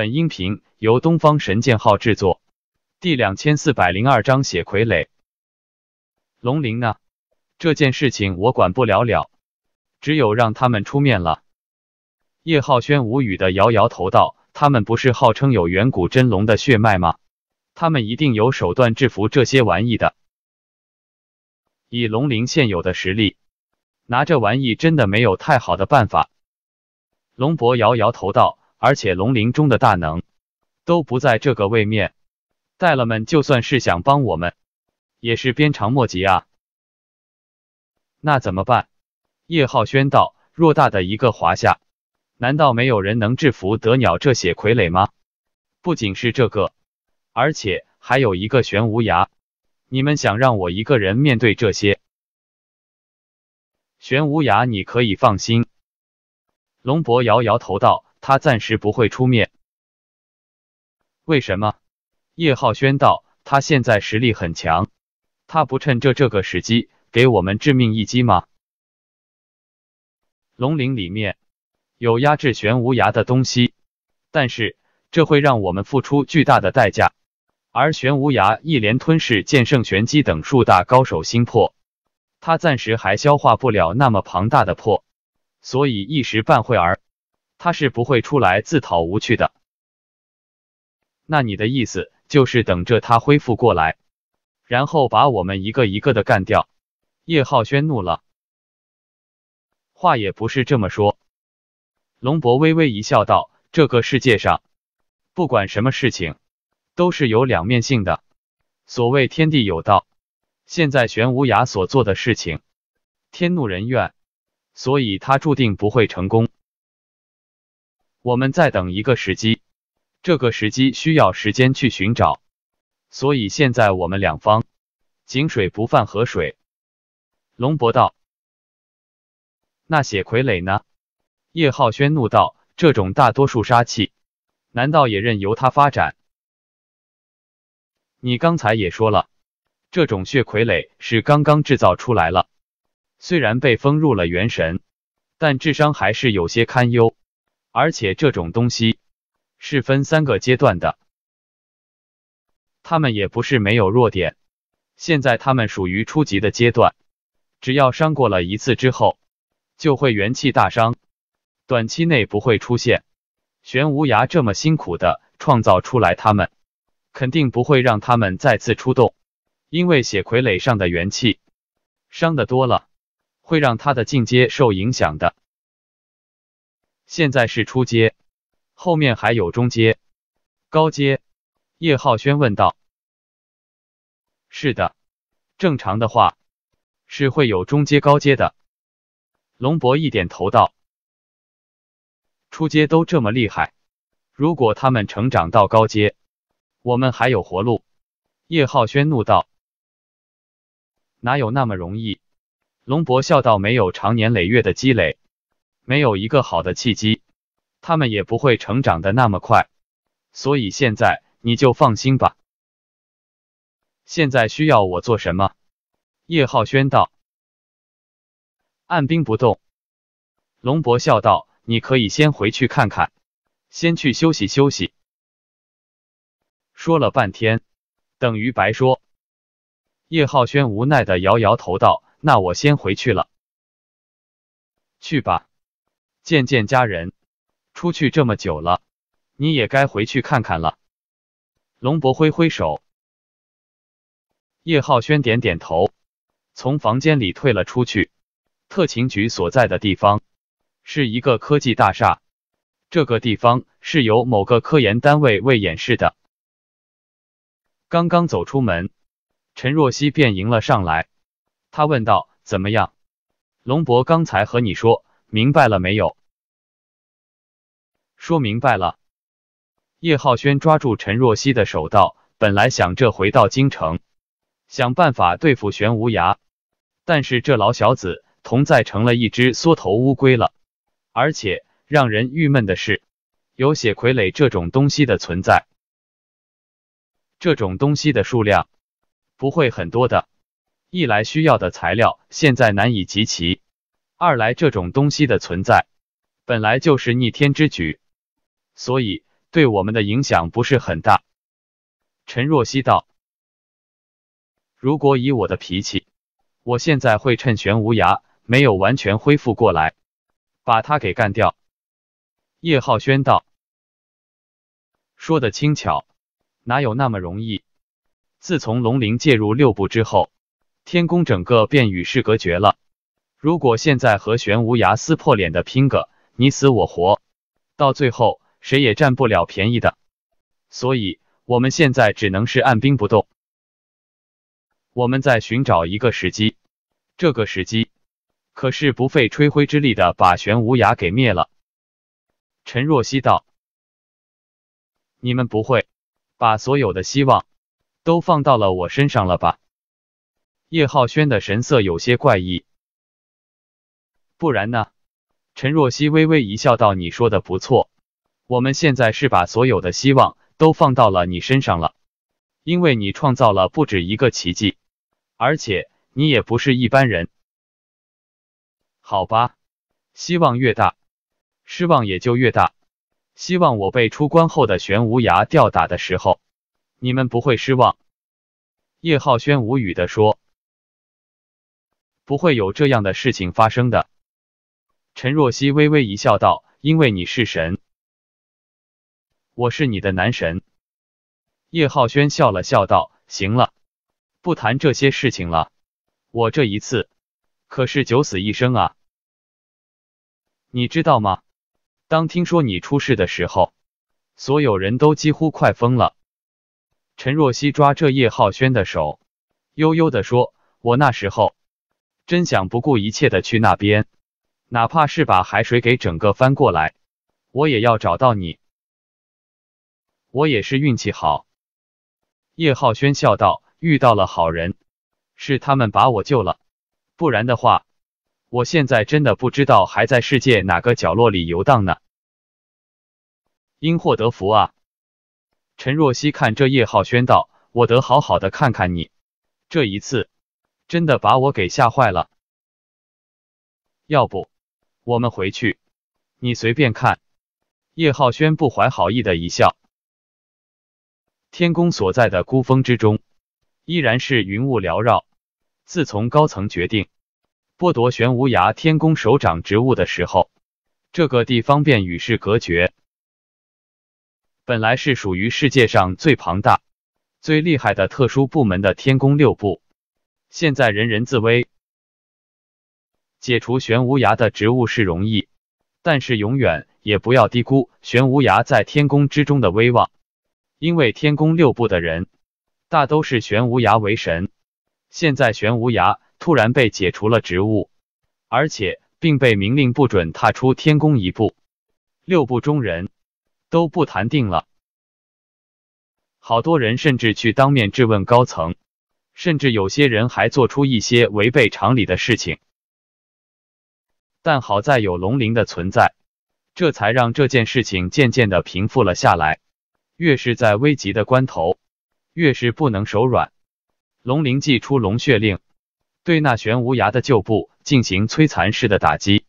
本音频由东方神剑号制作，第两千四百零二章血傀儡。龙鳞呢？这件事情我管不了了，只有让他们出面了。叶浩轩无语的摇摇头道：“他们不是号称有远古真龙的血脉吗？他们一定有手段制服这些玩意的。以龙鳞现有的实力，拿这玩意真的没有太好的办法。”龙伯摇摇头道。而且龙鳞中的大能，都不在这个位面，戴了们就算是想帮我们，也是鞭长莫及啊。那怎么办？叶浩轩道：“偌大的一个华夏，难道没有人能制服得鸟这血傀儡吗？不仅是这个，而且还有一个玄无涯，你们想让我一个人面对这些？玄无涯，你可以放心。”龙伯摇摇头道。他暂时不会出面。为什么？叶浩轩道：“他现在实力很强，他不趁这这个时机给我们致命一击吗？”龙鳞里面有压制玄无涯的东西，但是这会让我们付出巨大的代价。而玄无涯一连吞噬剑圣、玄机等数大高手心魄，他暂时还消化不了那么庞大的魄，所以一时半会儿。他是不会出来自讨无趣的。那你的意思就是等着他恢复过来，然后把我们一个一个的干掉？叶浩轩怒了，话也不是这么说。龙伯微微一笑，道：“这个世界上，不管什么事情，都是有两面性的。所谓天地有道，现在玄无涯所做的事情，天怒人怨，所以他注定不会成功。”我们再等一个时机，这个时机需要时间去寻找，所以现在我们两方井水不犯河水。龙伯道：“那血傀儡呢？”叶浩轩怒道：“这种大多数杀器，难道也任由他发展？你刚才也说了，这种血傀儡是刚刚制造出来了，虽然被封入了元神，但智商还是有些堪忧。”而且这种东西是分三个阶段的，他们也不是没有弱点。现在他们属于初级的阶段，只要伤过了一次之后，就会元气大伤，短期内不会出现。玄无涯这么辛苦的创造出来他们，肯定不会让他们再次出动，因为血傀儡上的元气伤的多了，会让他的进阶受影响的。现在是初阶，后面还有中阶、高阶。叶浩轩问道：“是的，正常的话是会有中阶、高阶的。”龙博一点头道：“初阶都这么厉害，如果他们成长到高阶，我们还有活路？”叶浩轩怒道：“哪有那么容易？”龙博笑道：“没有，常年累月的积累。”没有一个好的契机，他们也不会成长的那么快。所以现在你就放心吧。现在需要我做什么？叶浩轩道。按兵不动。龙伯笑道：“你可以先回去看看，先去休息休息。”说了半天，等于白说。叶浩轩无奈的摇摇头道：“那我先回去了。”去吧。见见家人，出去这么久了，你也该回去看看了。龙伯挥挥手，叶浩轩点点头，从房间里退了出去。特勤局所在的地方是一个科技大厦，这个地方是由某个科研单位为掩饰的。刚刚走出门，陈若曦便迎了上来，他问道：“怎么样？”龙伯刚才和你说。明白了没有？说明白了。叶浩轩抓住陈若曦的手道：“本来想着回到京城，想办法对付玄无涯，但是这老小子同在成了一只缩头乌龟了。而且让人郁闷的是，有血傀儡这种东西的存在。这种东西的数量不会很多的。一来需要的材料现在难以集齐。”二来，这种东西的存在本来就是逆天之举，所以对我们的影响不是很大。陈若曦道：“如果以我的脾气，我现在会趁玄无涯没有完全恢复过来，把他给干掉。”叶浩轩道：“说的轻巧，哪有那么容易？自从龙鳞介入六部之后，天宫整个便与世隔绝了。”如果现在和玄无涯撕破脸的拼个你死我活，到最后谁也占不了便宜的。所以我们现在只能是按兵不动。我们在寻找一个时机，这个时机可是不费吹灰之力的把玄无涯给灭了。”陈若曦道，“你们不会把所有的希望都放到了我身上了吧？”叶浩轩的神色有些怪异。不然呢？陈若曦微微一笑道：“你说的不错，我们现在是把所有的希望都放到了你身上了，因为你创造了不止一个奇迹，而且你也不是一般人。好吧，希望越大，失望也就越大。希望我被出关后的玄无涯吊打的时候，你们不会失望。”叶浩轩无语的说：“不会有这样的事情发生的。”陈若曦微微一笑，道：“因为你是神，我是你的男神。”叶浩轩笑了笑道：“行了，不谈这些事情了。我这一次可是九死一生啊，你知道吗？当听说你出事的时候，所有人都几乎快疯了。”陈若曦抓着叶浩轩的手，悠悠的说：“我那时候真想不顾一切的去那边。”哪怕是把海水给整个翻过来，我也要找到你。我也是运气好，叶浩轩笑道：“遇到了好人，是他们把我救了，不然的话，我现在真的不知道还在世界哪个角落里游荡呢。”因祸得福啊！陈若曦看这叶浩轩道：“我得好好的看看你，这一次，真的把我给吓坏了。要不。”我们回去，你随便看。叶浩轩不怀好意的一笑。天宫所在的孤峰之中，依然是云雾缭绕。自从高层决定剥夺玄无涯天宫首长职务的时候，这个地方便与世隔绝。本来是属于世界上最庞大、最厉害的特殊部门的天宫六部，现在人人自危。解除玄无涯的职务是容易，但是永远也不要低估玄无涯在天宫之中的威望，因为天宫六部的人大都是玄无涯为神。现在玄无涯突然被解除了职务，而且并被明令不准踏出天宫一步，六部中人都不谈定了。好多人甚至去当面质问高层，甚至有些人还做出一些违背常理的事情。但好在有龙鳞的存在，这才让这件事情渐渐的平复了下来。越是在危急的关头，越是不能手软。龙鳞祭出龙血令，对那玄无涯的旧部进行摧残式的打击。